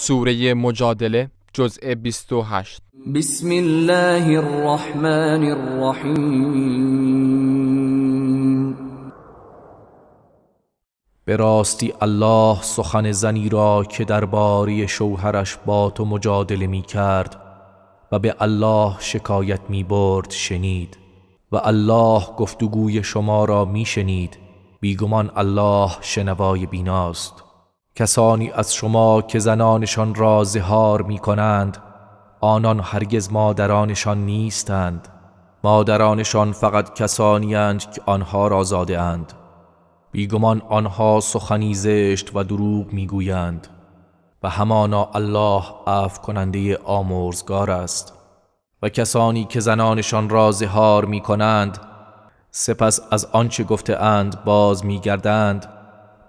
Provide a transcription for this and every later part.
سوره مجادله جزء 28 بسم الله الرحمن الرحیم به راستی الله سخن زنی را که درباری شوهرش با تو مجادله می کرد و به الله شکایت می برد شنید و الله گفتگوی شما را می شنید بیگمان الله شنوای بیناست کسانی از شما که زنانشان را زهار می کنند آنان هرگز مادرانشان نیستند مادرانشان فقط کسانی اند که آنها را زاده اند بیگمان آنها سخنی زشت و دروغ میگویند و همانا الله عف کننده آمرزگار است و کسانی که زنانشان را زهار می کنند سپس از آنچه گفته اند باز می گردند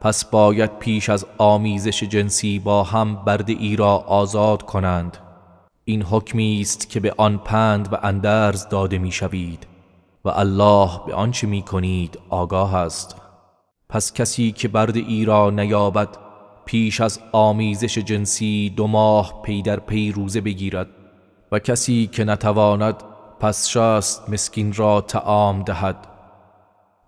پس باید پیش از آمیزش جنسی با هم برده ای را آزاد کنند این حکمی است که به آن پند و اندرز داده می شوید و الله به آنچه می کنید آگاه است پس کسی که برده ای را نیابد پیش از آمیزش جنسی دو ماه پی در پی روزه بگیرد و کسی که نتواند پس شست مسکین را تعام دهد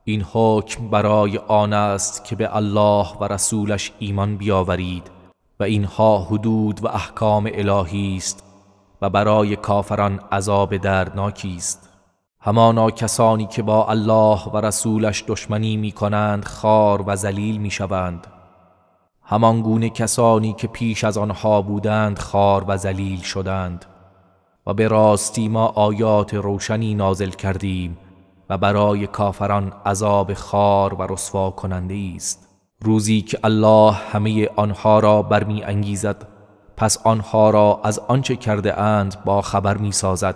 این حکم برای آن است که به الله و رسولش ایمان بیاورید و اینها حدود و احکام الهی است و برای کافران عذاب دردناکی است همانا کسانی که با الله و رسولش دشمنی می کنند خار و زلیل می شوند گونه کسانی که پیش از آنها بودند خار و ذلیل شدند و به راستی ما آیات روشنی نازل کردیم و برای کافران عذاب خار و رسوا کننده است روزی که الله همه آنها را برمی انگیزد پس آنها را از آنچه کرده اند با خبر می سازد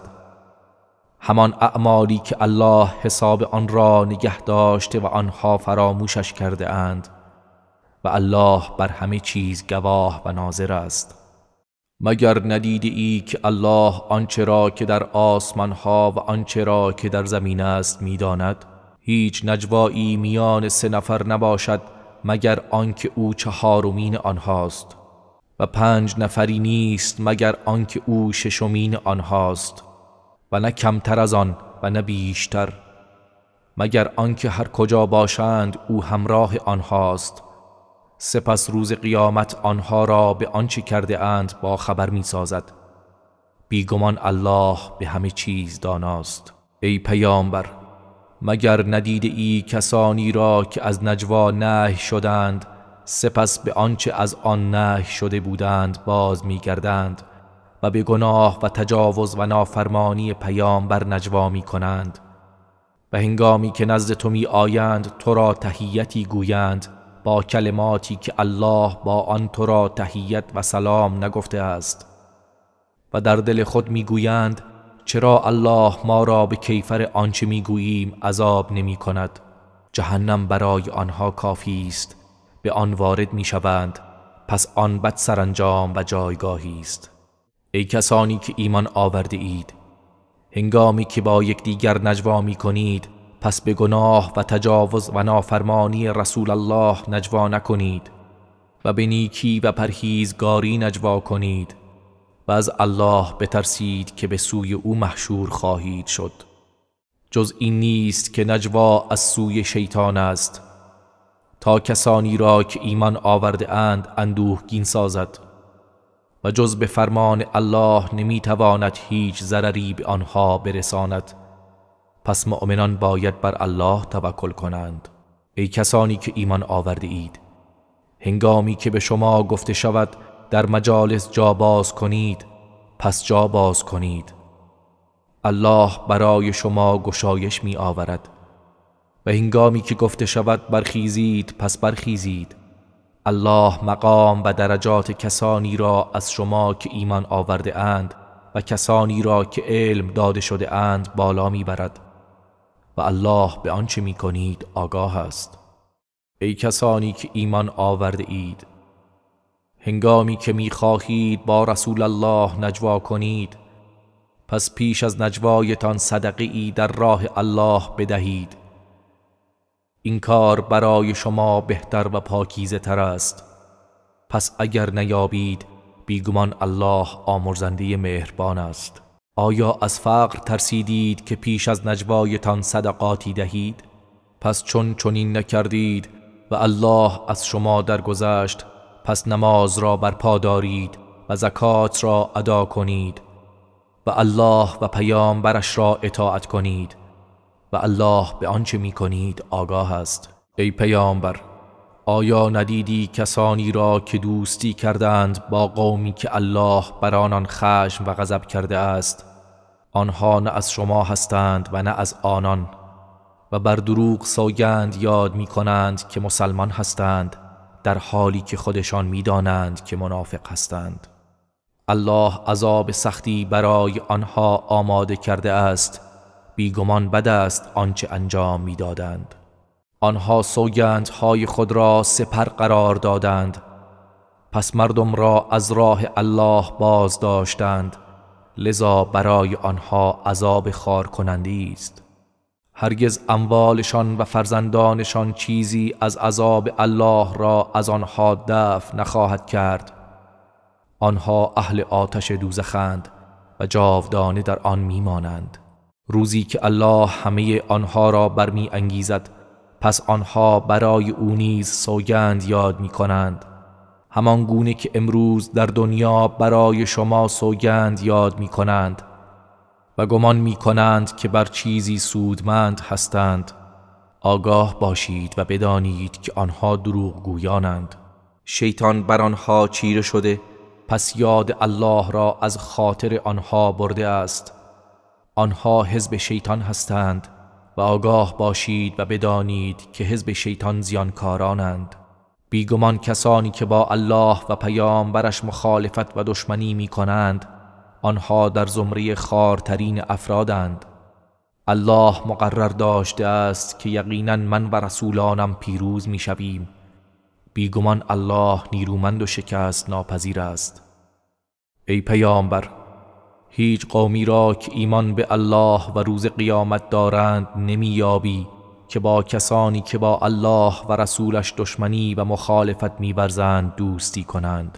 همان اعمالی که الله حساب آن را نگه داشته و آنها فراموشش کرده اند و الله بر همه چیز گواه و ناظر است مگر ندیده ای که الله آنچه را که در آسمان ها و آنچه را که در زمین است میداند هیچ نجوایی میان سه نفر نباشد مگر آنکه او چهارمین آنهاست و پنج نفری نیست مگر آنکه او ششمین آنهاست و نه کمتر از آن و نه بیشتر مگر آنکه هر کجا باشند او همراه آنهاست سپس روز قیامت آنها را به آنچه کرده اند با خبر می سازد بیگمان الله به همه چیز داناست ای پیامبر مگر ندیده ای کسانی را که از نجوا نه شدند سپس به آنچه از آن نه شده بودند باز می گردند و به گناه و تجاوز و نافرمانی پیامبر نجوا می کنند و هنگامی که نزد تو می آیند تو را تهیتی گویند با کلماتی که الله با آن تو را تهیت و سلام نگفته است و در دل خود میگویند چرا الله ما را به کیفر آنچه میگوییم عذاب نمی کند جهنم برای آنها کافی است به آن وارد میشوند پس آن بد سرانجام و جایگاهی است ای کسانی که ایمان آورده اید هنگامی که با یکدیگر نجوا می کنید پس به گناه و تجاوز و نافرمانی رسول الله نجوا نکنید و به نیکی و پرهیزگاری نجوا کنید و از الله بترسید که به سوی او محشور خواهید شد جز این نیست که نجوا از سوی شیطان است تا کسانی را که ایمان آورده اند اندوهگین سازد و جز به فرمان الله نمیتواند هیچ ضرری به آنها برساند پس مؤمنان باید بر الله توکل کنند ای کسانی که ایمان آورده اید هنگامی که به شما گفته شود در مجالس جا باز کنید پس جا باز کنید الله برای شما گشایش می آورد و هنگامی که گفته شود برخیزید پس برخیزید الله مقام و درجات کسانی را از شما که ایمان آورده اند و کسانی را که علم داده شده اند بالا می برد و الله به آنچه می کنید آگاه است ای کسانی که ایمان آورده اید هنگامی که می خواهید با رسول الله نجوا کنید پس پیش از نجوایتان صدقی در راه الله بدهید این کار برای شما بهتر و پاکیزه تر است پس اگر نیابید بیگمان الله آمرزنده مهربان است آیا از فقر ترسیدید که پیش از نجوایتان صدقاتی دهید؟ پس چون چنین نکردید و الله از شما درگذشت پس نماز را برپا دارید و زکات را ادا کنید و الله و پیامبرش را اطاعت کنید و الله به آنچه می کنید آگاه است ای پیامبر آیا ندیدی کسانی را که دوستی کردند با قومی که الله بر آنان خشم و غضب کرده است آنها نه از شما هستند و نه از آنان و بر دروغ سوگند یاد می کنند که مسلمان هستند در حالی که خودشان می دانند که منافق هستند الله عذاب سختی برای آنها آماده کرده است بیگمان بد است آنچه انجام می دادند. آنها سوگندهای خود را سپر قرار دادند پس مردم را از راه الله باز داشتند لذا برای آنها عذاب خار کنندی است هرگز اموالشان و فرزندانشان چیزی از عذاب الله را از آنها دفع نخواهد کرد آنها اهل آتش دوزخند و جاودانه در آن میمانند روزی که الله همه آنها را برمی انگیزد پس آنها برای او نیز سوگند یاد می کنند همان گونه که امروز در دنیا برای شما سوگند یاد می کنند و گمان می کنند که بر چیزی سودمند هستند آگاه باشید و بدانید که آنها دروغ گویانند شیطان بر آنها چیره شده پس یاد الله را از خاطر آنها برده است آنها حزب شیطان هستند و آگاه باشید و بدانید که حزب شیطان زیانکارانند بیگمان کسانی که با الله و پیامبرش مخالفت و دشمنی می کنند آنها در زمره خارترین افرادند الله مقرر داشته است که یقینا من و رسولانم پیروز می شویم بیگمان الله نیرومند و شکست ناپذیر است ای پیامبر هیچ قومی را که ایمان به الله و روز قیامت دارند نمییابی که با کسانی که با الله و رسولش دشمنی و مخالفت میورزند دوستی کنند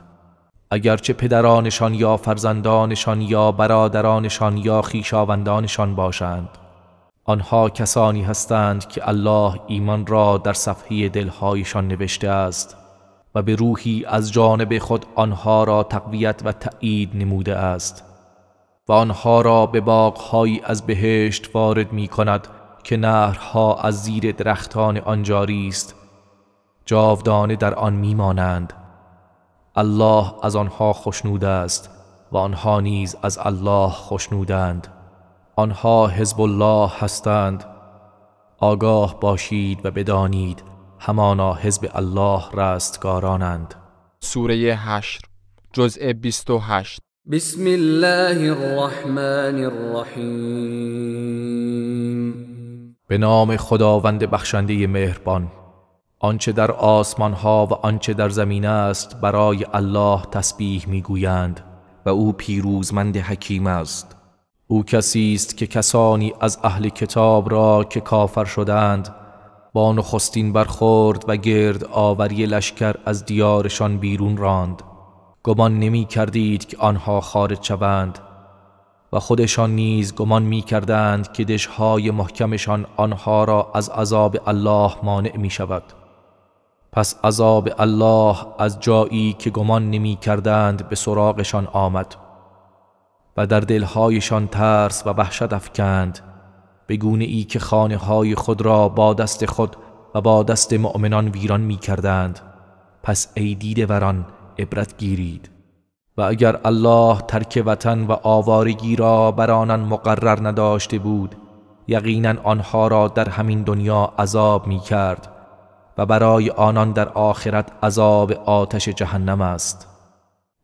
اگرچه پدرانشان یا فرزندانشان یا برادرانشان یا خیشاوندانشان باشند آنها کسانی هستند که الله ایمان را در صفحه دلهایشان نوشته است و به روحی از جانب خود آنها را تقویت و تأیید نموده است و آنها را به باغهایی از بهشت وارد می کند که نهرها از زیر درختان آنجاری است جاودانه در آن میمانند الله از آنها خشنود است و آنها نیز از الله خشنودند آنها حزب الله هستند آگاه باشید و بدانید همانا حزب الله رستگارانند سوره هشر جزء 28 بسم الله الرحمن الرحیم به نام خداوند بخشنده مهربان آنچه در آسمان ها و آنچه در زمین است برای الله تسبیح میگویند و او پیروزمند حکیم است او کسی است که کسانی از اهل کتاب را که کافر شدند با نخستین برخورد و گرد آوری لشکر از دیارشان بیرون راند گمان نمی کردید که آنها خارج شوند و خودشان نیز گمان می کردند که دشهای محکمشان آنها را از عذاب الله مانع می شود پس عذاب الله از جایی که گمان نمی کردند به سراغشان آمد و در دلهایشان ترس و وحشت افکند به گونه ای که خانه های خود را با دست خود و با دست مؤمنان ویران می کردند پس ای دیده وران عبرت گیرید و اگر الله ترک وطن و آوارگی را بر آنان مقرر نداشته بود یقینا آنها را در همین دنیا عذاب می کرد و برای آنان در آخرت عذاب آتش جهنم است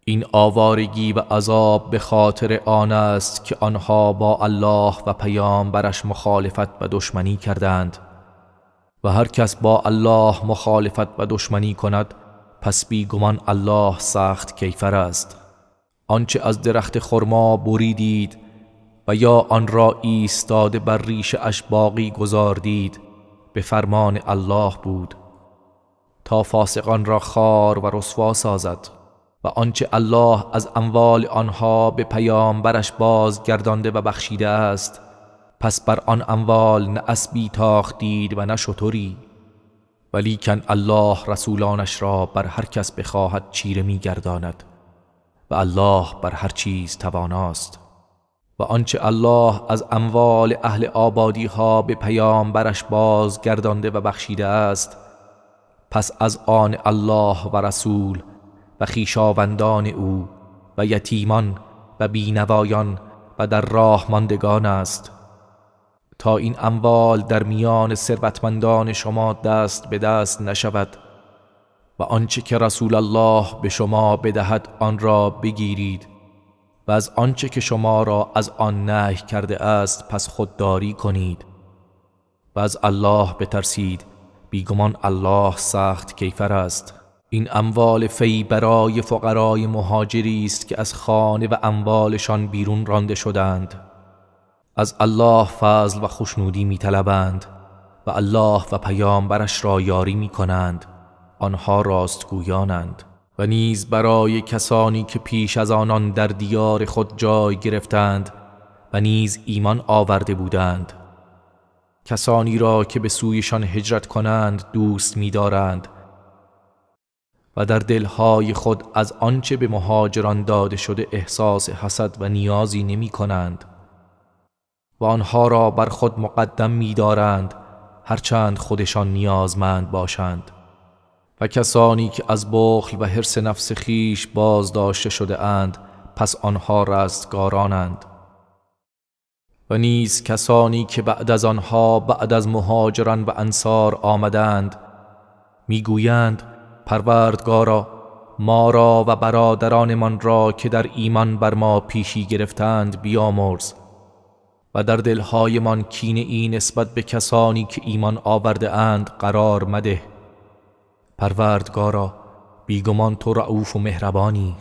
این آوارگی و عذاب به خاطر آن است که آنها با الله و پیام برش مخالفت و دشمنی کردند و هر کس با الله مخالفت و دشمنی کند پس بیگمان الله سخت کیفر است آنچه از درخت خرما بریدید و یا آن را ایستاده بر ریش اش باقی گذاردید به فرمان الله بود تا فاسقان را خار و رسوا سازد و آنچه الله از اموال آنها به پیام باز بازگردانده و بخشیده است پس بر آن اموال نه اسبی تاختید و نه ولیکن الله رسولانش را بر هر کس بخواهد چیره میگرداند و الله بر هر چیز تواناست و آنچه الله از اموال اهل آبادیها به پیام برش باز گردانده و بخشیده است پس از آن الله و رسول و خیشاوندان او و یتیمان و بینوایان و در راه ماندگان است تا این اموال در میان ثروتمندان شما دست به دست نشود و آنچه که رسول الله به شما بدهد آن را بگیرید و از آنچه که شما را از آن نهی کرده است پس خودداری کنید و از الله بترسید بیگمان الله سخت کیفر است این اموال فی برای فقرای مهاجری است که از خانه و اموالشان بیرون رانده شدند از الله فضل و خوشنودی می و الله و پیامبرش را یاری می کنند آنها راستگویانند و نیز برای کسانی که پیش از آنان در دیار خود جای گرفتند و نیز ایمان آورده بودند کسانی را که به سویشان هجرت کنند دوست می‌دارند و در دلهای خود از آنچه به مهاجران داده شده احساس حسد و نیازی نمی کنند و آنها را بر خود مقدم می دارند هرچند خودشان نیازمند باشند و کسانی که از بخل و حرس نفس خیش باز داشته شده اند پس آنها رستگارانند و نیز کسانی که بعد از آنها بعد از مهاجران و انصار آمدند میگویند پروردگارا ما را و برادرانمان را که در ایمان بر ما پیشی گرفتند بیامرز و در دلهایمان کین ای نسبت به کسانی که ایمان آورده اند قرار مده پروردگارا بیگمان تو رعوف و مهربانی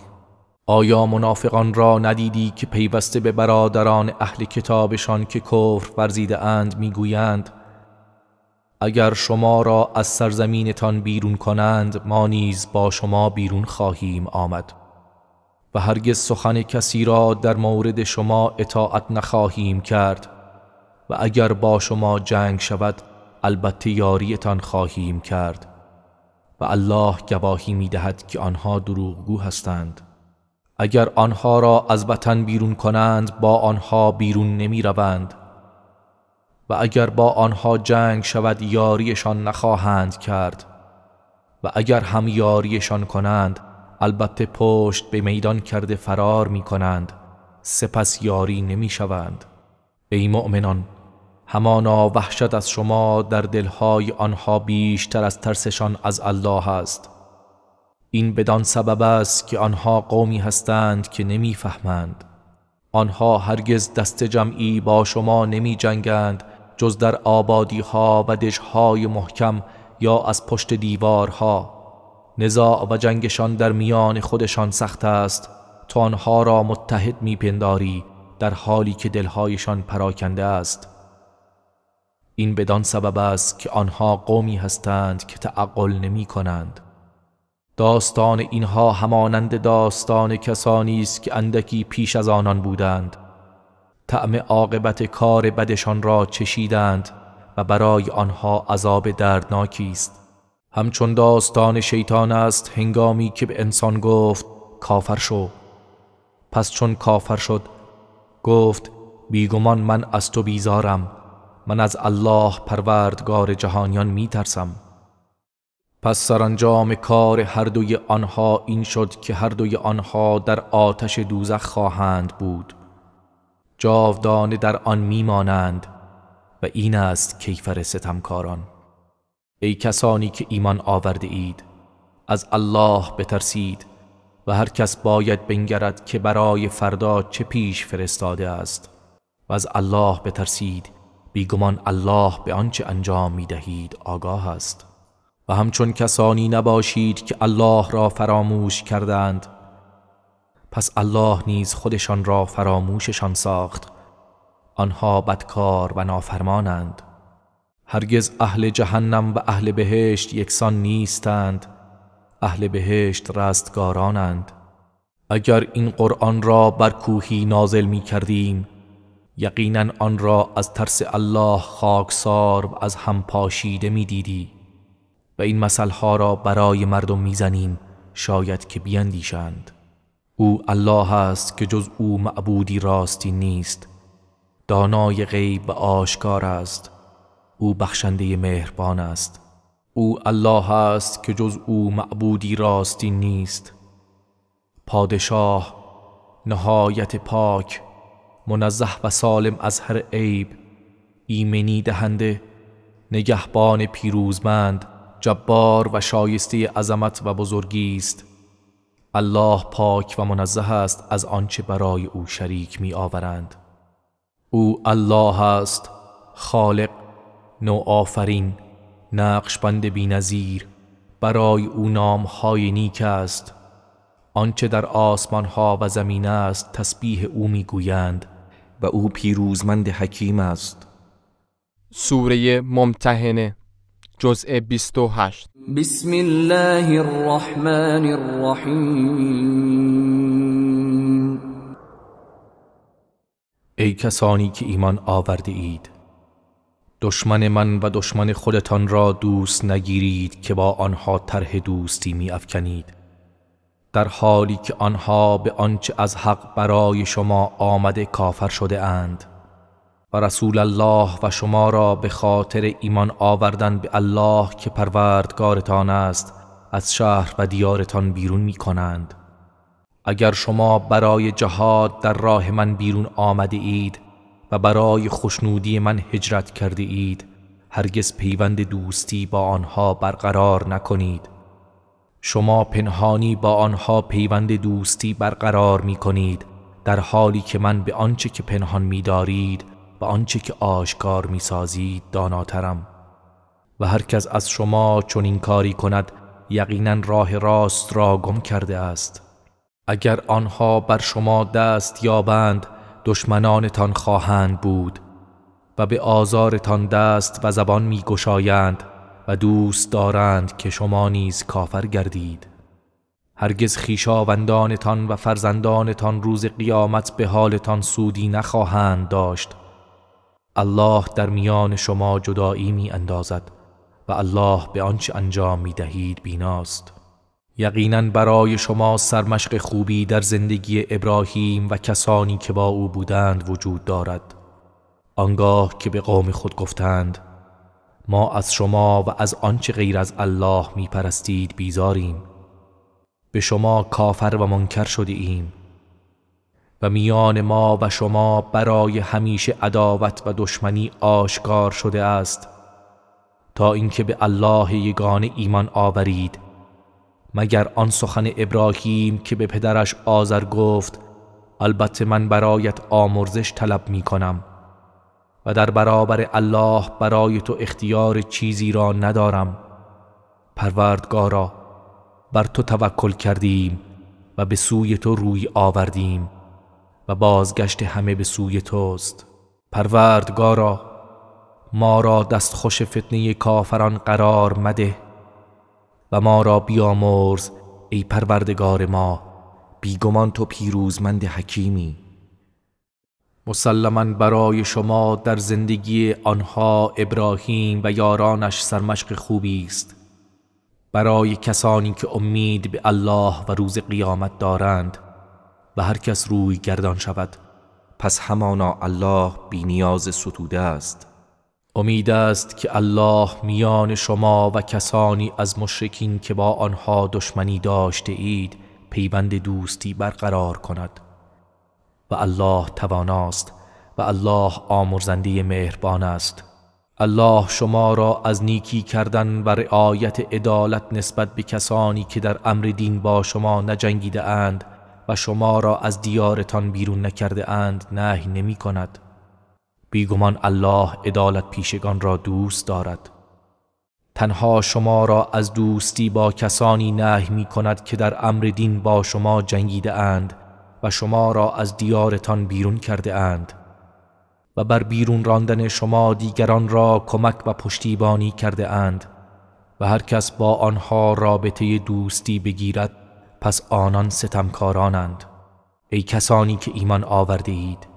آیا منافقان را ندیدی که پیوسته به برادران اهل کتابشان که کفر ورزیده اند میگویند اگر شما را از سرزمینتان بیرون کنند ما نیز با شما بیرون خواهیم آمد و هرگز سخن کسی را در مورد شما اطاعت نخواهیم کرد و اگر با شما جنگ شود البته یاریتان خواهیم کرد و الله گواهی می دهد که آنها دروغگو هستند اگر آنها را از وطن بیرون کنند با آنها بیرون نمی روند و اگر با آنها جنگ شود یاریشان نخواهند کرد و اگر هم یاریشان کنند البته پشت به میدان کرده فرار می کنند سپس یاری نمی شوند ای مؤمنان همانا وحشت از شما در دلهای آنها بیشتر از ترسشان از الله است این بدان سبب است که آنها قومی هستند که نمی فهمند. آنها هرگز دست جمعی با شما نمی جنگند جز در آبادی ها و دشهای محکم یا از پشت دیوارها نزاع و جنگشان در میان خودشان سخت است تا آنها را متحد میپنداری در حالی که دلهایشان پراکنده است این بدان سبب است که آنها قومی هستند که تعقل نمی کنند داستان اینها همانند داستان کسانی است که اندکی پیش از آنان بودند طعم عاقبت کار بدشان را چشیدند و برای آنها عذاب دردناکی است همچون داستان شیطان است هنگامی که به انسان گفت کافر شو پس چون کافر شد گفت بیگمان من از تو بیزارم من از الله پروردگار جهانیان میترسم. پس سرانجام کار هر دوی آنها این شد که هر دوی آنها در آتش دوزخ خواهند بود جاودانه در آن میمانند و این است کیفر ستمکاران ای کسانی که ایمان آورده اید از الله بترسید و هر کس باید بنگرد که برای فردا چه پیش فرستاده است و از الله بترسید بیگمان الله به آنچه انجام می دهید آگاه است و همچون کسانی نباشید که الله را فراموش کردند پس الله نیز خودشان را فراموششان ساخت آنها بدکار و نافرمانند هرگز اهل جهنم و اهل بهشت یکسان نیستند اهل بهشت رستگارانند اگر این قرآن را بر کوهی نازل می کردیم یقینا آن را از ترس الله خاکسار و از هم پاشیده می دیدی و این مسئله را برای مردم میزنیم شاید که بیندیشند او الله است که جز او معبودی راستی نیست دانای غیب و آشکار است او بخشنده مهربان است او الله است که جز او معبودی راستی نیست پادشاه نهایت پاک منزه و سالم از هر عیب ایمنی دهنده نگهبان پیروزمند جبار و شایسته عظمت و بزرگی است الله پاک و منزه است از آنچه برای او شریک می آورند او الله است خالق نوآفرین نقشبند بینظیر برای او نام های نیک است آنچه در آسمان ها و زمین است تسبیح او میگویند و او پیروزمند حکیم است سوره ممتحنه جزء 28 بسم الله الرحمن الرحیم ای کسانی که ایمان آورده اید دشمن من و دشمن خودتان را دوست نگیرید که با آنها طرح دوستی می افکنید در حالی که آنها به آنچه از حق برای شما آمده کافر شده اند و رسول الله و شما را به خاطر ایمان آوردن به الله که پروردگارتان است از شهر و دیارتان بیرون می کنند اگر شما برای جهاد در راه من بیرون آمده اید و برای خوشنودی من هجرت کرده اید هرگز پیوند دوستی با آنها برقرار نکنید شما پنهانی با آنها پیوند دوستی برقرار می کنید در حالی که من به آنچه که پنهان می دارید و آنچه که آشکار می سازید داناترم و هرکس از شما چون این کاری کند یقینا راه راست را گم کرده است اگر آنها بر شما دست یابند دشمنانتان خواهند بود و به آزارتان دست و زبان می و دوست دارند که شما نیز کافر گردید هرگز خیشاوندانتان و فرزندانتان روز قیامت به حالتان سودی نخواهند داشت الله در میان شما جدایی می اندازد و الله به آنچه انجام می دهید بیناست یقینا برای شما سرمشق خوبی در زندگی ابراهیم و کسانی که با او بودند وجود دارد آنگاه که به قوم خود گفتند ما از شما و از آنچه غیر از الله میپرستید بیزاریم به شما کافر و منکر شده ایم و میان ما و شما برای همیشه عداوت و دشمنی آشکار شده است تا اینکه به الله یگانه ایمان آورید مگر آن سخن ابراهیم که به پدرش آذر گفت البته من برایت آمرزش طلب می کنم و در برابر الله برای تو اختیار چیزی را ندارم پروردگارا بر تو توکل کردیم و به سوی تو روی آوردیم و بازگشت همه به سوی توست پروردگارا ما را دستخوش فتنه کافران قرار مده و ما را بیامرز ای پروردگار ما بیگمان تو پیروزمند حکیمی مسلما برای شما در زندگی آنها ابراهیم و یارانش سرمشق خوبی است برای کسانی که امید به الله و روز قیامت دارند و هر کس روی گردان شود پس همانا الله بینیاز ستوده است امید است که الله میان شما و کسانی از مشرکین که با آنها دشمنی داشته اید پیوند دوستی برقرار کند و الله تواناست و الله آمرزنده مهربان است الله شما را از نیکی کردن و رعایت عدالت نسبت به کسانی که در امر دین با شما نجنگیده اند و شما را از دیارتان بیرون نکرده اند نهی نمی کند بیگمان الله عدالت پیشگان را دوست دارد تنها شما را از دوستی با کسانی نهی می کند که در امر دین با شما جنگیده اند و شما را از دیارتان بیرون کرده اند و بر بیرون راندن شما دیگران را کمک و پشتیبانی کرده اند و هر کس با آنها رابطه دوستی بگیرد پس آنان ستمکارانند ای کسانی که ایمان آورده اید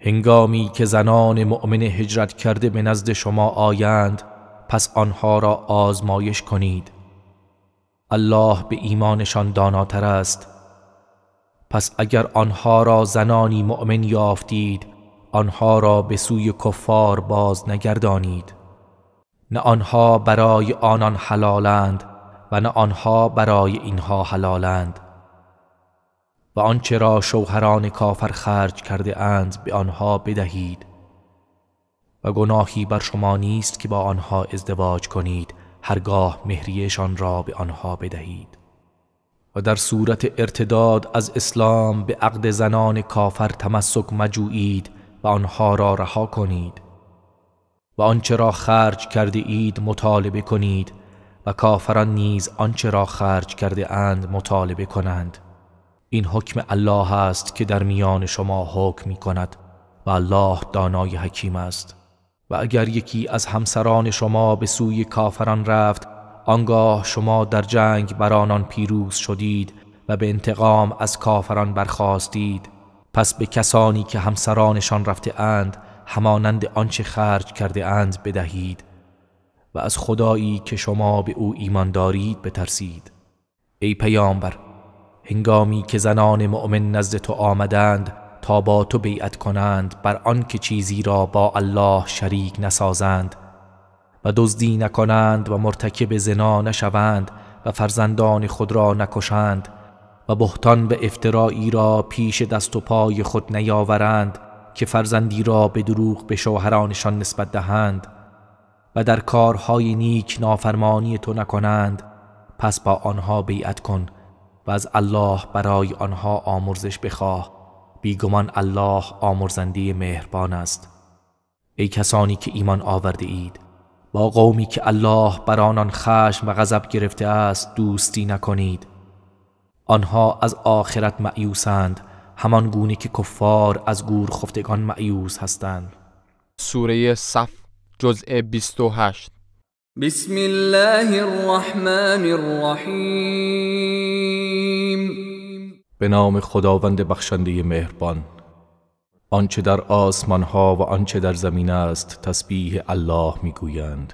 هنگامی که زنان مؤمن هجرت کرده به نزد شما آیند پس آنها را آزمایش کنید الله به ایمانشان داناتر است پس اگر آنها را زنانی مؤمن یافتید آنها را به سوی کفار باز نگردانید نه آنها برای آنان حلالند و نه آنها برای اینها حلالند و آنچه را شوهران کافر خرج کرده اند به آنها بدهید و گناهی بر شما نیست که با آنها ازدواج کنید هرگاه مهریشان را به آنها بدهید و در صورت ارتداد از اسلام به عقد زنان کافر تمسک مجویید و آنها را رها کنید و آنچه را خرج کرده اید مطالبه کنید و کافران نیز آنچه را خرج کرده اند مطالبه کنند این حکم الله است که در میان شما حکم می کند و الله دانای حکیم است و اگر یکی از همسران شما به سوی کافران رفت آنگاه شما در جنگ بر آنان پیروز شدید و به انتقام از کافران برخواستید پس به کسانی که همسرانشان رفته اند همانند آنچه خرج کرده اند بدهید و از خدایی که شما به او ایمان دارید بترسید ای پیامبر هنگامی که زنان مؤمن نزد تو آمدند تا با تو بیعت کنند بر آنکه چیزی را با الله شریک نسازند و دزدی نکنند و مرتکب زنا نشوند و فرزندان خود را نکشند و بهتان به افترایی را پیش دست و پای خود نیاورند که فرزندی را به دروغ به شوهرانشان نسبت دهند و در کارهای نیک نافرمانی تو نکنند پس با آنها بیعت کن و از الله برای آنها آمرزش بخواه بیگمان الله آمرزنده مهربان است ای کسانی که ایمان آورده اید با قومی که الله بر آنان خشم و غضب گرفته است دوستی نکنید آنها از آخرت معیوسند همان گونه که کفار از گور خفتگان معیوس هستند سوره صف جزء 28 بسم الله الرحمن الرحیم به نام خداوند بخشنده مهربان آنچه در آسمان ها و آنچه در زمین است تسبیح الله میگویند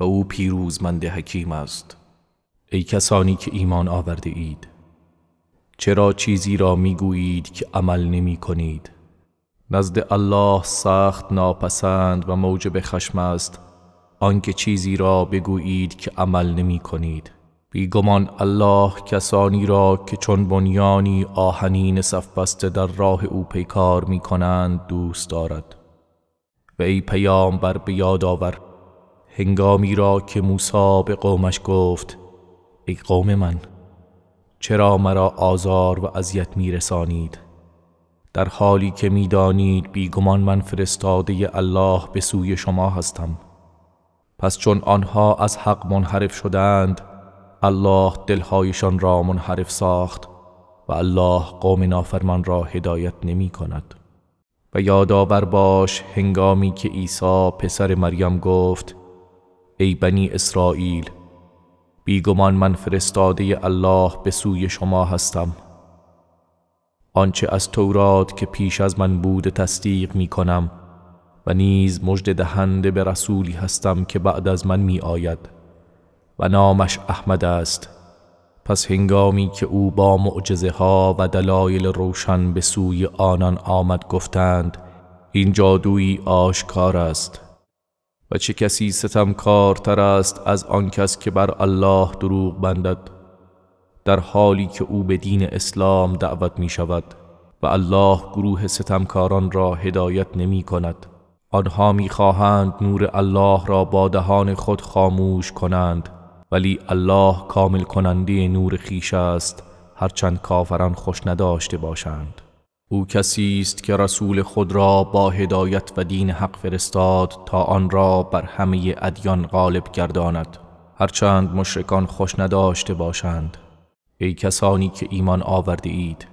و او پیروزمند حکیم است ای کسانی که ایمان آورده اید چرا چیزی را میگویید که عمل نمی کنید نزد الله سخت ناپسند و موجب خشم است آنکه چیزی را بگویید که عمل نمی کنید بیگمان الله کسانی را که چون بنیانی آهنین صف در راه او پیکار می کنند دوست دارد و ای پیام بر بیاد آور هنگامی را که موسی به قومش گفت ای قوم من چرا مرا آزار و اذیت می رسانید در حالی که میدانید بیگمان من فرستاده الله به سوی شما هستم پس چون آنها از حق منحرف شدند الله دلهایشان را منحرف ساخت و الله قوم نافرمان را هدایت نمی کند و یادآور باش هنگامی که عیسی پسر مریم گفت ای بنی اسرائیل بیگمان من فرستاده الله به سوی شما هستم آنچه از تورات که پیش از من بود تصدیق می کنم و نیز مجد دهنده به رسولی هستم که بعد از من می آید و نامش احمد است پس هنگامی که او با معجزه ها و دلایل روشن به سوی آنان آمد گفتند این جادویی آشکار است و چه کسی تر است از آن کس که بر الله دروغ بندد در حالی که او به دین اسلام دعوت می شود و الله گروه ستمکاران را هدایت نمی کند آنها میخواهند نور الله را با دهان خود خاموش کنند ولی الله کامل کننده نور خیش است هرچند کافران خوش نداشته باشند او کسی است که رسول خود را با هدایت و دین حق فرستاد تا آن را بر همه ادیان غالب گرداند هرچند مشرکان خوش نداشته باشند ای کسانی که ایمان آورده اید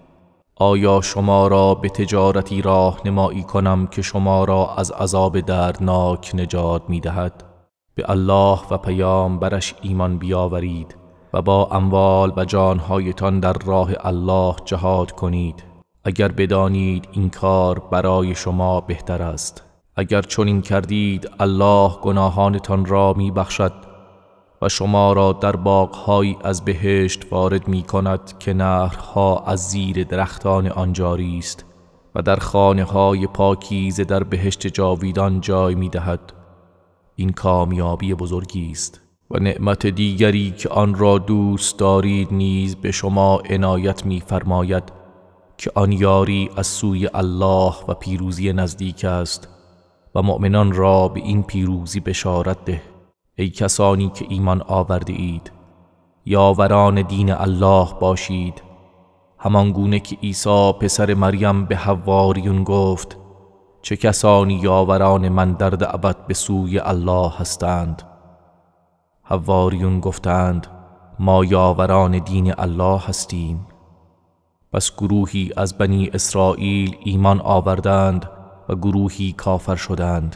آیا شما را به تجارتی راه نمایی کنم که شما را از عذاب دردناک نجات می دهد؟ به الله و پیام برش ایمان بیاورید و با اموال و جانهایتان در راه الله جهاد کنید اگر بدانید این کار برای شما بهتر است اگر چنین کردید الله گناهانتان را می بخشد و شما را در باغهایی از بهشت وارد می کند که نهرها از زیر درختان آنجاری است و در خانه های پاکیز در بهشت جاویدان جای می دهد. این کامیابی بزرگی است و نعمت دیگری که آن را دوست دارید نیز به شما عنایت میفرماید که آن یاری از سوی الله و پیروزی نزدیک است و مؤمنان را به این پیروزی بشارت ده ای کسانی که ایمان آورده اید یاوران دین الله باشید همان گونه که عیسی پسر مریم به حواریون گفت چه کسانی یاوران من در دعوت به سوی الله هستند حواریون گفتند ما یاوران دین الله هستیم پس گروهی از بنی اسرائیل ایمان آوردند و گروهی کافر شدند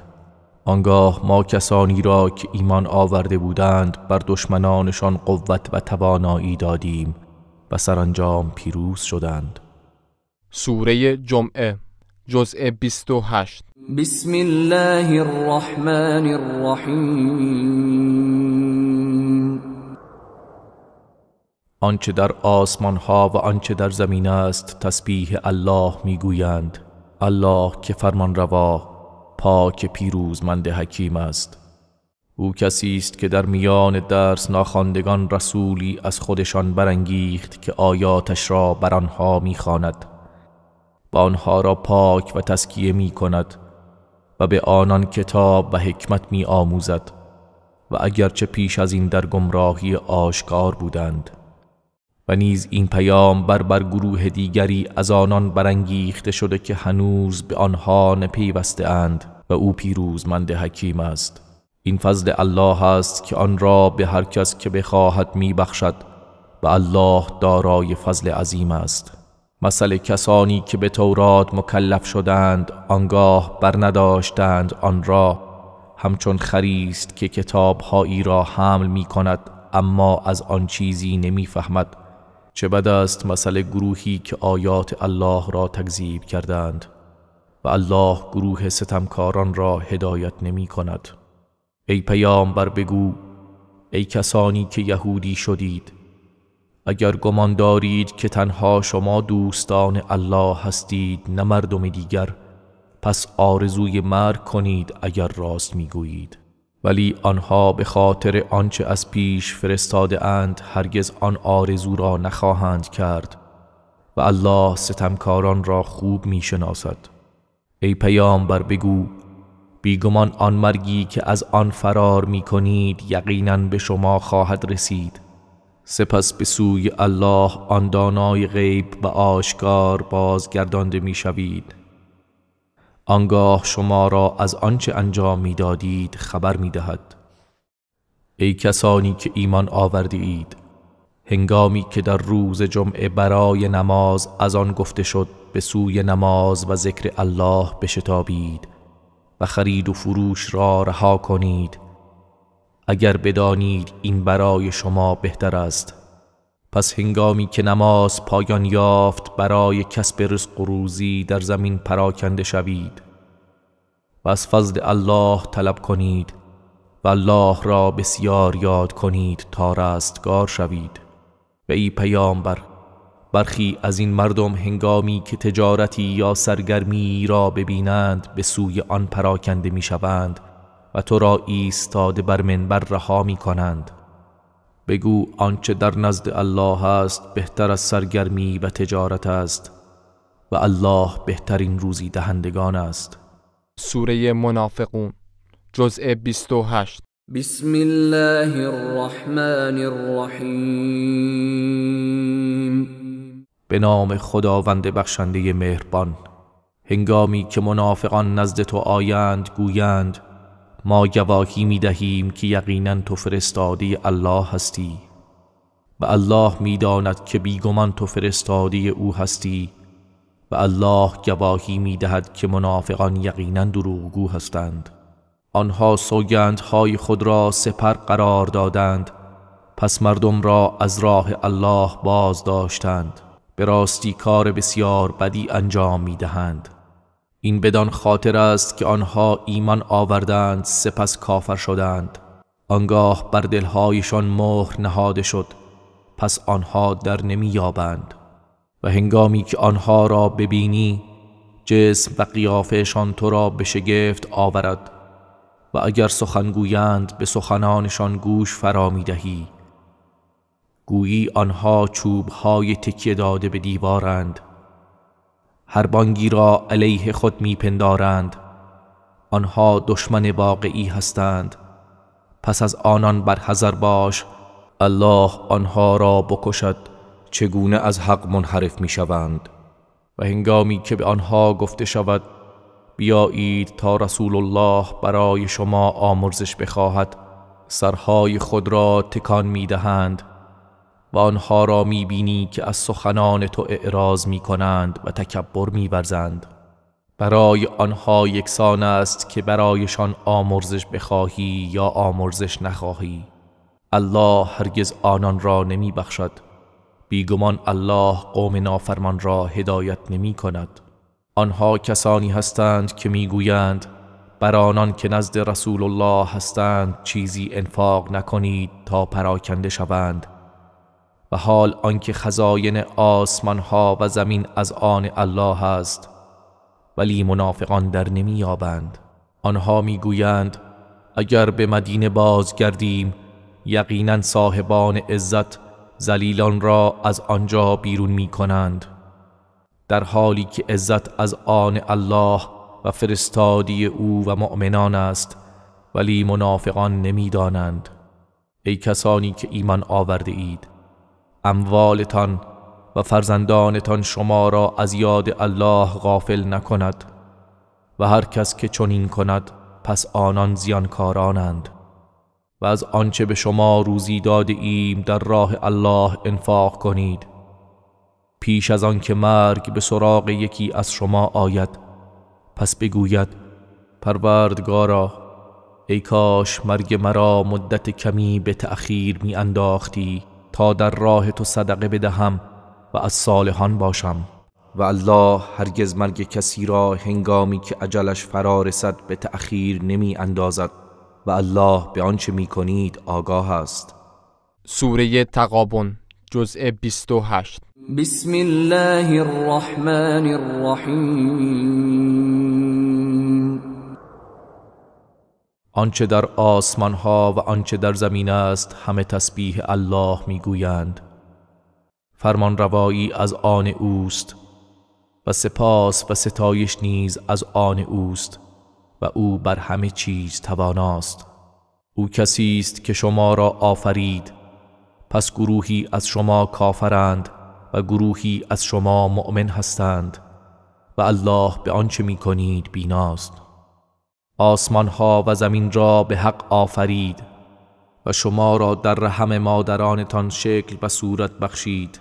آنگاه ما کسانی را که ایمان آورده بودند بر دشمنانشان قوت و توانایی دادیم و سرانجام پیروز شدند سوره جمعه جزء 28 بسم الله الرحمن الرحیم آنچه در آسمان ها و آنچه در زمین است تسبیح الله میگویند الله که فرمان روا پاک پیروزمند حکیم است او کسی است که در میان درس ناخواندگان رسولی از خودشان برانگیخت که آیاتش را بر آنها میخواند با آنها را پاک و تسکیه می کند و به آنان کتاب و حکمت می آموزد و اگرچه پیش از این در گمراهی آشکار بودند و نیز این پیام بر بر گروه دیگری از آنان برانگیخته شده که هنوز به آنها نپیوسته اند و او پیروزمند حکیم است این فضل الله است که آن را به هر کس که بخواهد میبخشد و الله دارای فضل عظیم است مثل کسانی که به تورات مکلف شدند آنگاه برنداشتند آن را همچون خریست که کتاب هایی را حمل می کند اما از آن چیزی نمیفهمد چه بد است مسئله گروهی که آیات الله را تکذیب کردند و الله گروه ستمکاران را هدایت نمی کند ای پیامبر بگو ای کسانی که یهودی شدید اگر گمان دارید که تنها شما دوستان الله هستید نه مردم دیگر پس آرزوی مرگ کنید اگر راست میگویید ولی آنها به خاطر آنچه از پیش فرستاده اند هرگز آن آرزو را نخواهند کرد و الله ستمکاران را خوب می شناسد. ای پیامبر بگو بیگمان آن مرگی که از آن فرار می کنید یقینا به شما خواهد رسید سپس به سوی الله آن دانای غیب و آشکار بازگردانده می شوید آنگاه شما را از آنچه انجام میدادید خبر می دهد. ای کسانی که ایمان آورده اید هنگامی که در روز جمعه برای نماز از آن گفته شد به سوی نماز و ذکر الله بشتابید و خرید و فروش را رها کنید اگر بدانید این برای شما بهتر است پس هنگامی که نماز پایان یافت برای کسب رزق و روزی در زمین پراکنده شوید و از فضل الله طلب کنید و الله را بسیار یاد کنید تا رستگار شوید و ای پیامبر برخی از این مردم هنگامی که تجارتی یا سرگرمی را ببینند به سوی آن پراکنده می شوند و تو را ایستاده بر منبر رها می کنند بگو آنچه در نزد الله است بهتر از سرگرمی و تجارت است و الله بهترین روزی دهندگان است سوره منافقون جزء 28 بسم الله الرحمن الرحیم به نام خداوند بخشنده مهربان هنگامی که منافقان نزد تو آیند گویند ما گواهی می دهیم که یقینا تو فرستادی الله هستی و الله میداند که بیگمان تو فرستادی او هستی و الله گواهی می دهد که منافقان یقینا دروغگو هستند آنها سوگندهای خود را سپر قرار دادند پس مردم را از راه الله باز داشتند به راستی کار بسیار بدی انجام می دهند این بدان خاطر است که آنها ایمان آوردند سپس کافر شدند آنگاه بر دلهایشان مهر نهاده شد پس آنها در نمی یابند و هنگامی که آنها را ببینی جسم و قیافهشان تو را به شگفت آورد و اگر سخنگویند به سخنانشان گوش فرا می دهی گویی آنها چوبهای تکیه داده به دیوارند هر بانگی را علیه خود میپندارند آنها دشمن واقعی هستند پس از آنان برحذر باش الله آنها را بکشد چگونه از حق منحرف میشوند و هنگامی که به آنها گفته شود بیایید تا رسول الله برای شما آمرزش بخواهد سرهای خود را تکان میدهند و آنها را میبینی که از سخنان تو اعراض کنند و تکبر میورزند برای آنها یکسان است که برایشان آمرزش بخواهی یا آمرزش نخواهی الله هرگز آنان را نمی بخشد بیگمان الله قوم نافرمان را هدایت نمی کند آنها کسانی هستند که میگویند بر آنان که نزد رسول الله هستند چیزی انفاق نکنید تا پراکنده شوند حال آنکه خزاین آسمان ها و زمین از آن الله است ولی منافقان در آبند آنها میگویند اگر به مدینه بازگردیم یقینا صاحبان عزت زلیلان را از آنجا بیرون می کنند در حالی که عزت از آن الله و فرستادی او و مؤمنان است ولی منافقان نمیدانند ای کسانی که ایمان آورده اید اموالتان و فرزندانتان شما را از یاد الله غافل نکند و هر کس که چنین کند پس آنان زیانکارانند و از آنچه به شما روزی داده ایم در راه الله انفاق کنید پیش از آن که مرگ به سراغ یکی از شما آید پس بگوید پروردگارا ای کاش مرگ مرا مدت کمی به تأخیر می تا در راه تو صدقه بدهم و از صالحان باشم و الله هرگز مرگ کسی را هنگامی که عجلش فرا رسد به تأخیر نمی اندازد و الله به آنچه می کنید آگاه است سوره تقابن جزء 28 بسم الله الرحمن الرحیم آنچه در آسمان ها و آنچه در زمین است همه تسبیح الله میگویند فرمان روایی از آن اوست و سپاس و ستایش نیز از آن اوست و او بر همه چیز تواناست او کسی است که شما را آفرید پس گروهی از شما کافرند و گروهی از شما مؤمن هستند و الله به آنچه می کنید بیناست آسمان ها و زمین را به حق آفرید و شما را در رحم مادرانتان شکل و صورت بخشید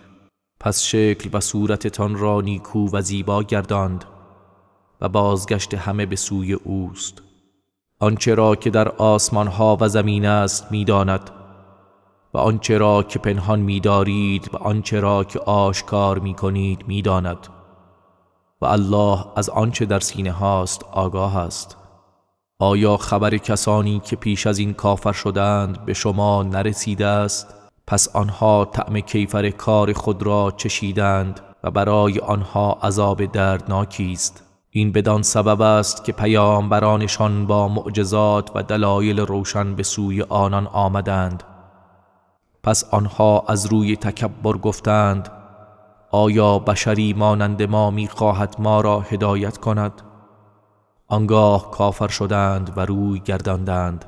پس شکل و صورتتان را نیکو و زیبا گرداند و بازگشت همه به سوی اوست آنچه را که در آسمان ها و زمین است میداند و آنچه را که پنهان میدارید و آنچه را که آشکار میکنید میداند و الله از آنچه در سینه هاست آگاه است آیا خبر کسانی که پیش از این کافر شدند به شما نرسیده است پس آنها طعم کیفر کار خود را چشیدند و برای آنها عذاب دردناکی است این بدان سبب است که برانشان با معجزات و دلایل روشن به سوی آنان آمدند پس آنها از روی تکبر گفتند آیا بشری مانند ما میخواهد ما را هدایت کند آنگاه کافر شدند و روی گرداندند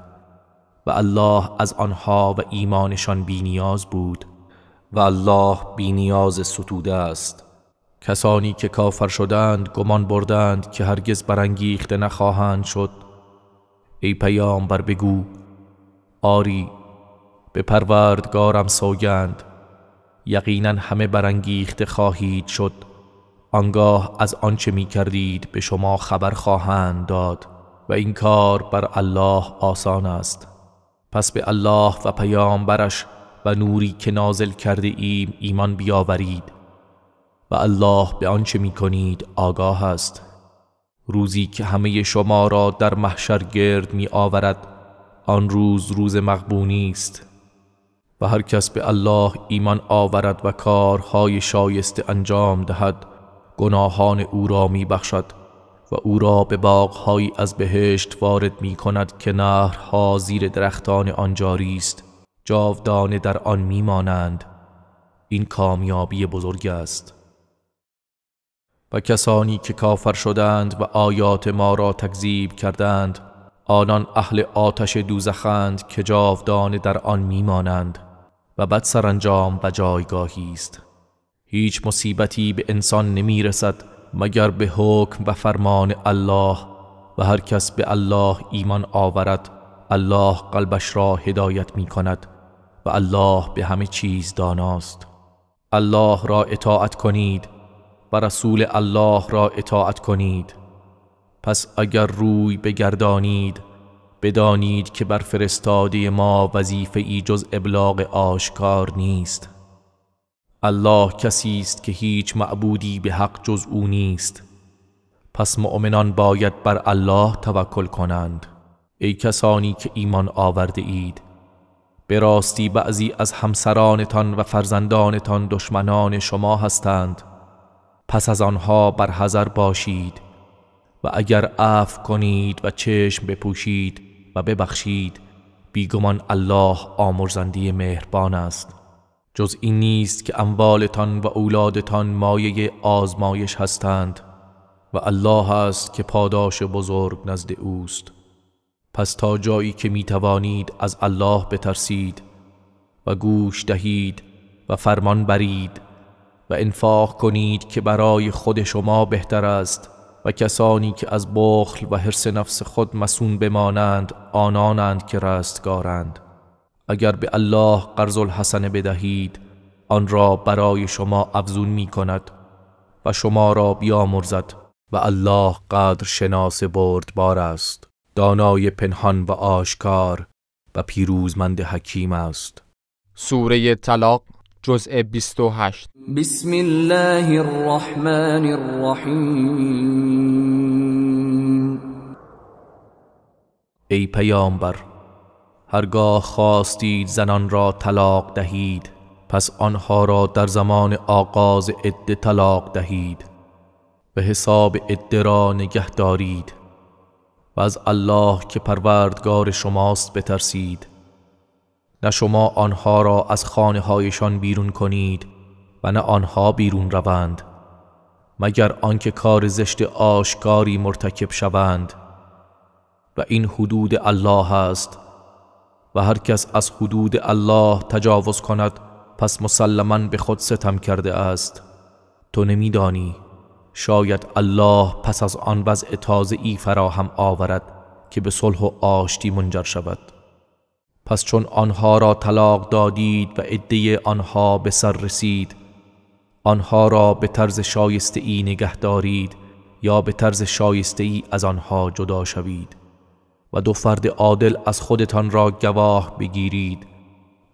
و الله از آنها و ایمانشان بینیاز بود و الله بینیاز ستوده است کسانی که کافر شدند گمان بردند که هرگز برانگیخته نخواهند شد ای پیامبر بگو آری به پروردگارم سوگند یقینا همه برانگیخته خواهید شد آنگاه از آنچه می کردید به شما خبر خواهند داد و این کار بر الله آسان است پس به الله و پیامبرش و نوری که نازل کرده ایم ایمان بیاورید و الله به آنچه می کنید آگاه است روزی که همه شما را در محشر گرد می آورد آن روز روز مقبونی است و هر کس به الله ایمان آورد و کارهای شایسته انجام دهد گناهان او را میبخشد و او را به باغهایی از بهشت وارد می کند که نهرها زیر درختان آن است جاودانه در آن میمانند. این کامیابی بزرگ است و کسانی که کافر شدند و آیات ما را تکذیب کردند آنان اهل آتش دوزخند که جاودانه در آن میمانند و بد سرانجام و جایگاهی است هیچ مصیبتی به انسان نمی رسد مگر به حکم و فرمان الله و هر کس به الله ایمان آورد الله قلبش را هدایت می کند و الله به همه چیز داناست الله را اطاعت کنید و رسول الله را اطاعت کنید پس اگر روی بگردانید بدانید که بر فرستاده ما وظیفه ای جز ابلاغ آشکار نیست الله کسی است که هیچ معبودی به حق جز او نیست پس مؤمنان باید بر الله توکل کنند ای کسانی که ایمان آورده اید به راستی بعضی از همسرانتان و فرزندانتان دشمنان شما هستند پس از آنها بر حذر باشید و اگر عف کنید و چشم بپوشید و ببخشید بیگمان الله آمرزندی مهربان است جز این نیست که اموالتان و اولادتان مایه آزمایش هستند و الله است که پاداش بزرگ نزد اوست پس تا جایی که می توانید از الله بترسید و گوش دهید و فرمان برید و انفاق کنید که برای خود شما بهتر است و کسانی که از بخل و حرس نفس خود مسون بمانند آنانند که رستگارند اگر به الله قرض الحسن بدهید آن را برای شما افزون می کند و شما را بیامرزد و الله قدر شناس بردبار است دانای پنهان و آشکار و پیروزمند حکیم است سوره طلاق جزء 28 بسم الله الرحمن الرحیم ای پیامبر هرگاه خواستید زنان را طلاق دهید پس آنها را در زمان آغاز عده طلاق دهید و حساب عده را نگه دارید و از الله که پروردگار شماست بترسید نه شما آنها را از خانه هایشان بیرون کنید و نه آنها بیرون روند مگر آنکه کار زشت آشکاری مرتکب شوند و این حدود الله است و هر کس از حدود الله تجاوز کند پس مسلما به خود ستم کرده است تو نمیدانی شاید الله پس از آن وضع تازه ای فراهم آورد که به صلح و آشتی منجر شود پس چون آنها را طلاق دادید و عده آنها به سر رسید آنها را به طرز شایسته ای نگه دارید یا به طرز شایسته ای از آنها جدا شوید و دو فرد عادل از خودتان را گواه بگیرید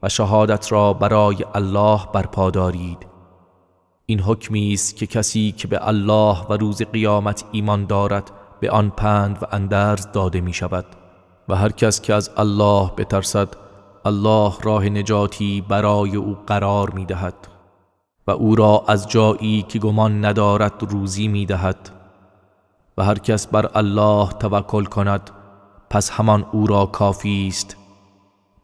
و شهادت را برای الله برپا دارید این حکمی است که کسی که به الله و روز قیامت ایمان دارد به آن پند و اندرز داده می شود و هر کس که از الله بترسد الله راه نجاتی برای او قرار می دهد و او را از جایی که گمان ندارد روزی می دهد و هر کس بر الله توکل کند پس همان او را کافی است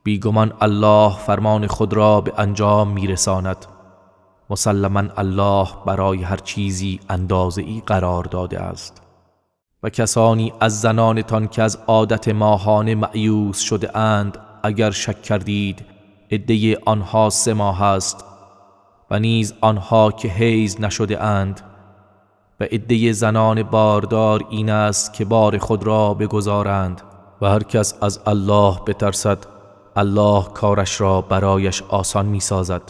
بیگمان الله فرمان خود را به انجام میرساند مسلما الله برای هر چیزی اندازه ای قرار داده است و کسانی از زنانتان که از عادت ماهانه معیوس شده اند اگر شک کردید عده آنها سه ماه است و نیز آنها که حیز نشده اند و عده زنان باردار این است که بار خود را بگذارند و هر کس از الله بترسد الله کارش را برایش آسان می سازد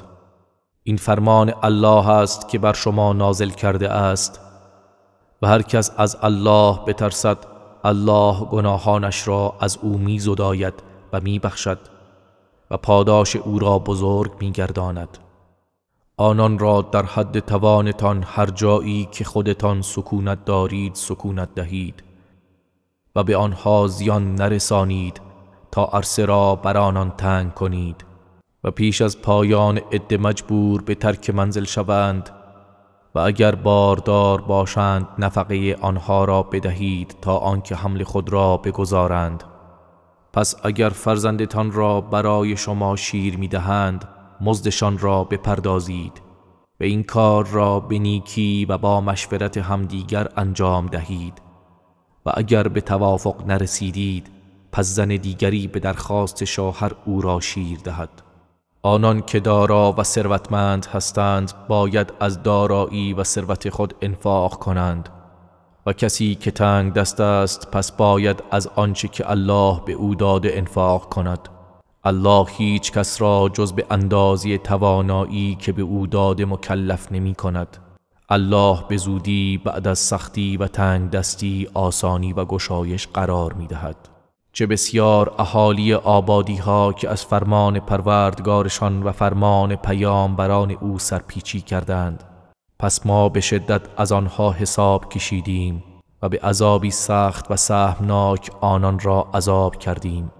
این فرمان الله است که بر شما نازل کرده است و هر کس از الله بترسد الله گناهانش را از او می زداید و می بخشد و پاداش او را بزرگ می گرداند. آنان را در حد توانتان هر جایی که خودتان سکونت دارید سکونت دهید و به آنها زیان نرسانید تا عرصه را بر آنان تنگ کنید و پیش از پایان عده مجبور به ترک منزل شوند و اگر باردار باشند نفقه آنها را بدهید تا آنکه حمل خود را بگذارند پس اگر فرزندتان را برای شما شیر میدهند مزدشان را بپردازید و این کار را به نیکی و با مشورت همدیگر انجام دهید و اگر به توافق نرسیدید پس زن دیگری به درخواست شوهر او را شیر دهد آنان که دارا و ثروتمند هستند باید از دارایی و ثروت خود انفاق کنند و کسی که تنگ دست است پس باید از آنچه که الله به او داده انفاق کند الله هیچ کس را جز به اندازه توانایی که به او داده مکلف نمی کند الله به زودی بعد از سختی و تنگ دستی آسانی و گشایش قرار می دهد. چه بسیار اهالی آبادی ها که از فرمان پروردگارشان و فرمان بران او سرپیچی کردند پس ما به شدت از آنها حساب کشیدیم و به عذابی سخت و سهمناک آنان را عذاب کردیم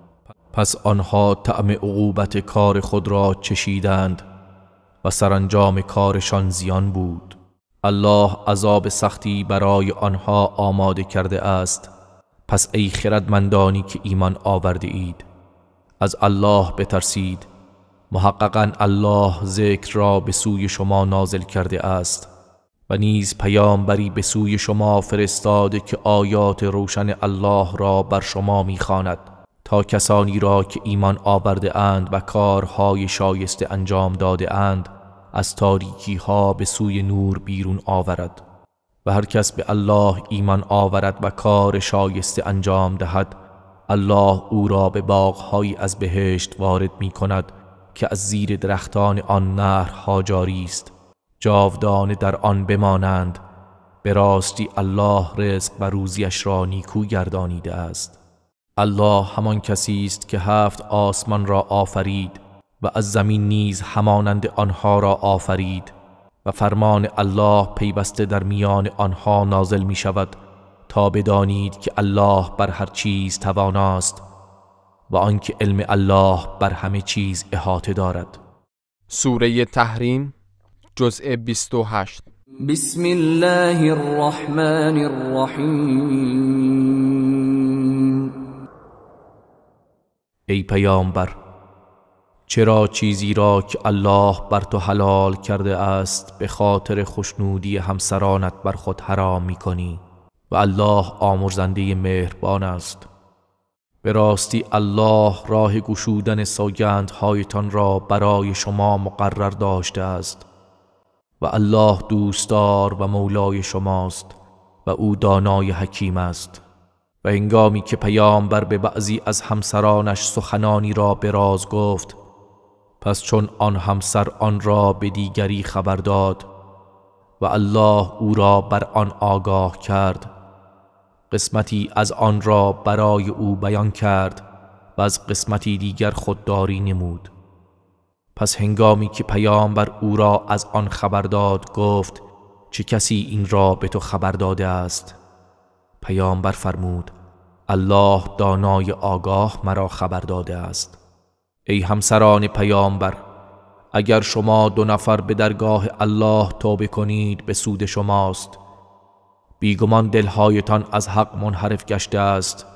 پس آنها طعم عقوبت کار خود را چشیدند و سرانجام کارشان زیان بود الله عذاب سختی برای آنها آماده کرده است پس ای خردمندانی که ایمان آورده اید از الله بترسید محققا الله ذکر را به سوی شما نازل کرده است و نیز پیامبری به سوی شما فرستاده که آیات روشن الله را بر شما میخواند تا کسانی را که ایمان آورده اند و کارهای شایسته انجام داده اند از تاریکی ها به سوی نور بیرون آورد و هر کس به الله ایمان آورد و کار شایسته انجام دهد الله او را به باغهایی از بهشت وارد می کند که از زیر درختان آن نهرها جاری است جاودانه در آن بمانند به راستی الله رزق و روزیش را نیکو گردانیده است الله همان کسی است که هفت آسمان را آفرید و از زمین نیز همانند آنها را آفرید و فرمان الله پیوسته در میان آنها نازل می شود تا بدانید که الله بر هر چیز تواناست و آنکه علم الله بر همه چیز احاطه دارد سوره تحریم جزء 28 بسم الله الرحمن الرحیم ای پیامبر چرا چیزی را که الله بر تو حلال کرده است به خاطر خشنودی همسرانت بر خود حرام می کنی و الله آمرزنده مهربان است به راستی الله راه گشودن سوگندهایتان را برای شما مقرر داشته است و الله دوستدار و مولای شماست و او دانای حکیم است و انگامی که پیامبر به بعضی از همسرانش سخنانی را به راز گفت پس چون آن همسر آن را به دیگری خبر داد و الله او را بر آن آگاه کرد قسمتی از آن را برای او بیان کرد و از قسمتی دیگر خودداری نمود پس هنگامی که پیامبر او را از آن خبر داد گفت چه کسی این را به تو خبر داده است پیامبر فرمود الله دانای آگاه مرا خبر داده است ای همسران پیامبر اگر شما دو نفر به درگاه الله توبه کنید به سود شماست بیگمان دلهایتان از حق منحرف گشته است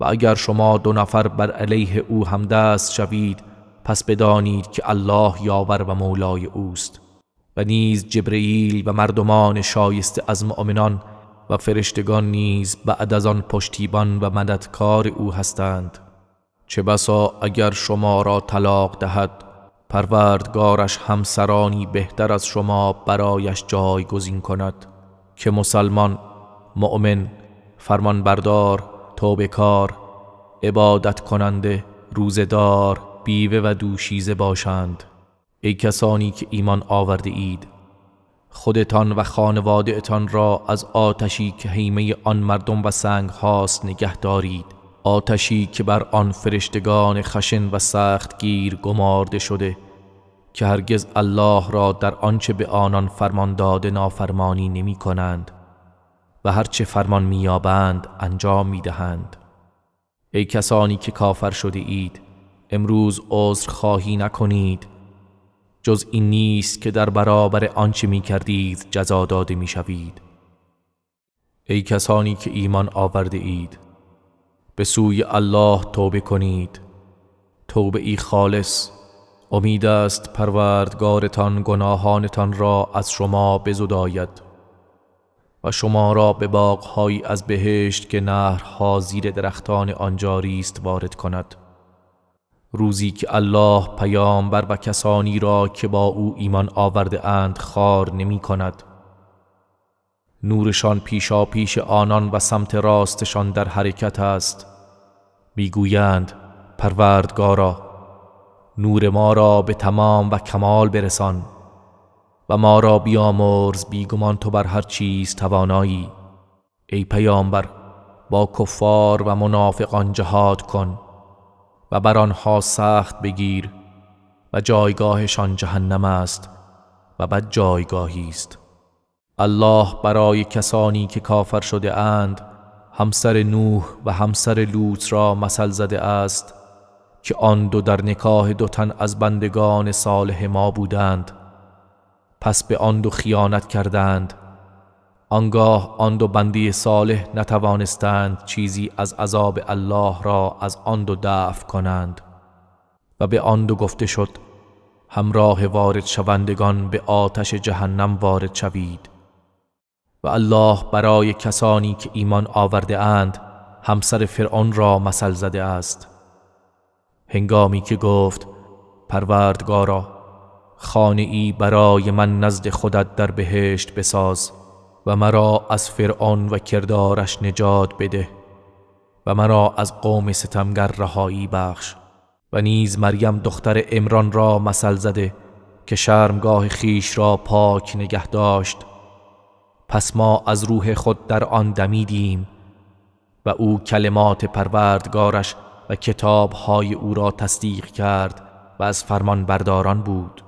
و اگر شما دو نفر بر علیه او همدست شوید پس بدانید که الله یاور و مولای اوست و نیز جبرئیل و مردمان شایسته از مؤمنان و فرشتگان نیز بعد از آن پشتیبان و مددکار او هستند چه بسا اگر شما را طلاق دهد پروردگارش همسرانی بهتر از شما برایش جایگزین کند که مسلمان مؤمن فرمانبردار توبکار، کار عبادت کننده روزدار بیوه و دوشیزه باشند ای کسانی که ایمان آورده اید خودتان و خانوادهتان را از آتشی که حیمه آن مردم و سنگ هاست نگه دارید آتشی که بر آن فرشتگان خشن و سخت گیر گمارده شده که هرگز الله را در آنچه به آنان فرمان داده نافرمانی نمی کنند و هرچه فرمان میابند انجام میدهند ای کسانی که کافر شده اید امروز عذر خواهی نکنید جز این نیست که در برابر آنچه می کردید جزا داده می شوید. ای کسانی که ایمان آورده اید به سوی الله توبه کنید توبه ای خالص امید است پروردگارتان گناهانتان را از شما بزداید و شما را به باغهایی از بهشت که نهرها زیر درختان آنجاری است وارد کند روزی که الله پیامبر و کسانی را که با او ایمان آورده اند خار نمی کند نورشان پیشا پیش آنان و سمت راستشان در حرکت است میگویند پروردگارا نور ما را به تمام و کمال برسان و ما را بیامرز بیگمان تو بر هر چیز توانایی ای پیامبر با کفار و منافقان جهاد کن و بر آنها سخت بگیر و جایگاهشان جهنم است و بد جایگاهی است الله برای کسانی که کافر شده اند همسر نوح و همسر لوط را مثل زده است که آن دو در نکاه دو تن از بندگان صالح ما بودند پس به آن دو خیانت کردند آنگاه آن دو بندی صالح نتوانستند چیزی از عذاب الله را از آن دو دفع کنند و به آن دو گفته شد همراه وارد شوندگان به آتش جهنم وارد شوید و الله برای کسانی که ایمان آورده اند همسر فرعون را مثل زده است هنگامی که گفت پروردگارا خانه ای برای من نزد خودت در بهشت بساز و مرا از فرعون و کردارش نجات بده و مرا از قوم ستمگر رهایی بخش و نیز مریم دختر امران را مثل زده که شرمگاه خیش را پاک نگه داشت پس ما از روح خود در آن دمیدیم و او کلمات پروردگارش و کتابهای او را تصدیق کرد و از فرمان برداران بود